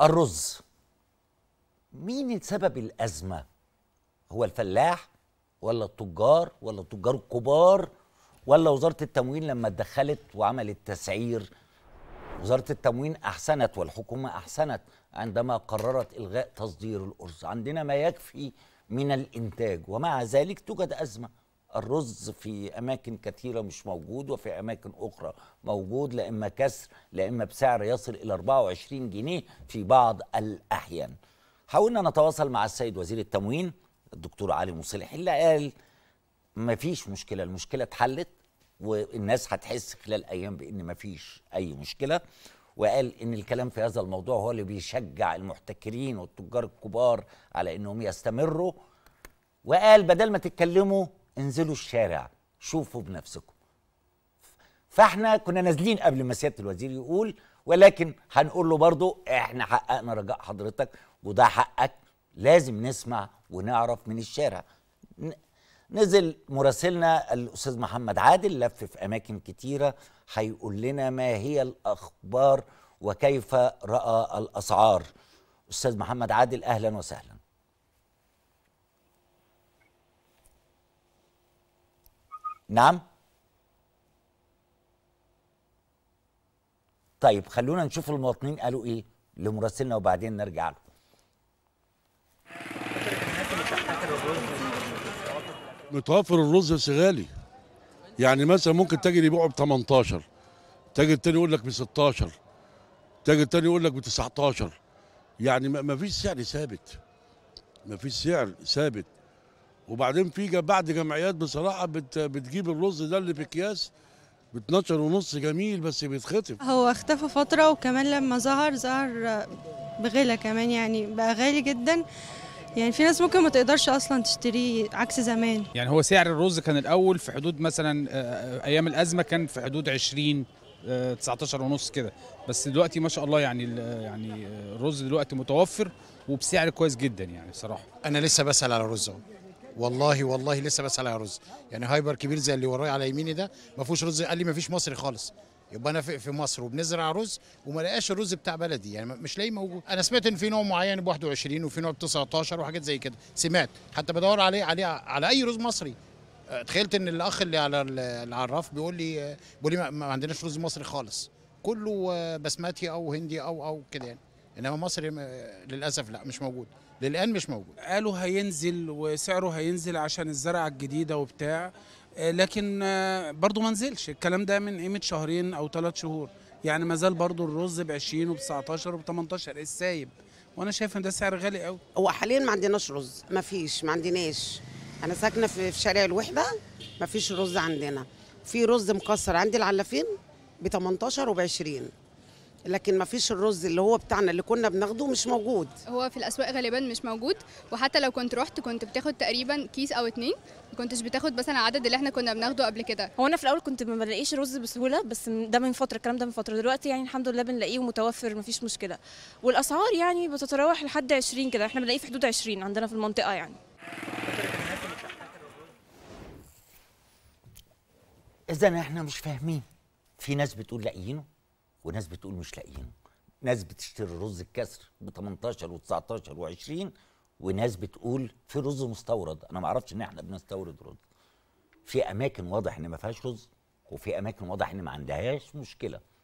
الرز مين سبب الأزمة؟ هو الفلاح ولا التجار ولا التجار الكبار ولا وزارة التموين لما اتدخلت وعملت تسعير وزارة التموين أحسنت والحكومة أحسنت عندما قررت إلغاء تصدير الأرز عندنا ما يكفي من الإنتاج ومع ذلك توجد أزمة الرز في اماكن كثيره مش موجود وفي اماكن اخرى موجود لا اما كسر لا اما بسعر يصل الى 24 جنيه في بعض الاحيان. حاولنا نتواصل مع السيد وزير التموين الدكتور علي مصلح اللي قال ما فيش مشكله المشكله اتحلت والناس هتحس خلال ايام بان ما فيش اي مشكله وقال ان الكلام في هذا الموضوع هو اللي بيشجع المحتكرين والتجار الكبار على انهم يستمروا وقال بدل ما تتكلموا انزلوا الشارع شوفوا بنفسكم فاحنا كنا نازلين قبل ما سياده الوزير يقول ولكن هنقول له برضو احنا حققنا رجاء حضرتك وده حقك لازم نسمع ونعرف من الشارع نزل مراسلنا الاستاذ محمد عادل لف في اماكن كتيره هيقول لنا ما هي الاخبار وكيف راى الاسعار استاذ محمد عادل اهلا وسهلا نعم طيب خلونا نشوف المواطنين قالوا ايه لمراسلنا وبعدين نرجع له متوفر الرز بس غالي يعني مثلا ممكن تاجر يبيعه ب 18 تاجر تاني يقول لك ب 16 تاجر تاني يقول لك ب 19 يعني ما فيش سعر ثابت ما فيش سعر ثابت وبعدين في بعض جمعيات بصراحه بت بتجيب الرز ده اللي في اكياس ب 12 ونص جميل بس بيتخطف هو اختفى فتره وكمان لما ظهر ظهر بغلى كمان يعني بقى غالي جدا يعني في ناس ممكن ما تقدرش اصلا تشتريه عكس زمان يعني هو سعر الرز كان الاول في حدود مثلا آه، ايام الازمه كان في حدود 20 19 آه، ونص كده بس دلوقتي ما شاء الله يعني آه، يعني الرز دلوقتي متوفر وبسعر كويس جدا يعني بصراحه انا لسه بسال على الرز والله والله لسه بسال على رز يعني هايبر كبير زي اللي ورايا على يميني ده ما فيهوش رز قال لي ما فيش مصري خالص يبقى انا في مصر وبنزرع رز وما لقاش الرز بتاع بلدي يعني مش لاقيه موجود انا سمعت ان في نوع معين ب 21 وفي نوع ب 19 وحاجات زي كده سمعت حتى بدور عليه عليه على اي رز مصري آه، تخيلت ان الاخ اللي على العراف بيقول لي آه، بيقول لي ما عندناش رز مصري خالص كله آه، بسماتي او هندي او او كده يعني انما مصر للاسف لا مش موجود للان مش موجود قالوا هينزل وسعره هينزل عشان الزرعه الجديده وبتاع آه، لكن آه، برضه ما نزلش الكلام ده من قيمه شهرين او ثلاث شهور يعني ما زال برضه الرز ب 20 وب 19 وب 18 إيه السايب وانا شايف ان ده سعر غالي قوي هو حاليا ما عندناش رز ما فيش ما عندناش انا ساكنه في شارع الوحده ما فيش رز عندنا في رز مكسر عندي العلافين ب 18 وب 20 لكن ما فيش الرز اللي هو بتاعنا اللي كنا بناخده مش موجود هو في الاسواق غالبا مش موجود وحتى لو كنت رحت كنت بتاخد تقريبا كيس او اتنين ما كنتش بتاخد مثلا العدد اللي احنا كنا بناخده قبل كده هو انا في الاول كنت ما بلاقيش رز بسهوله بس ده من فتره الكلام ده من فتره دلوقتي يعني الحمد لله بنلاقيه ومتوفر ما فيش مشكله والاسعار يعني بتتراوح لحد 20 كده احنا بنلاقيه في حدود 20 عندنا في المنطقه يعني اذا احنا مش فاهمين في ناس بتقول لاقيينه وناس بتقول مش لاقيين ناس بتشتري رز الكسر ب 18 و19 و20 وناس بتقول في رز مستورد انا ما اعرفش ان احنا بنستورد رز في اماكن واضح ان ما فيهاش رز وفي اماكن واضح ان ما عندهاش مشكله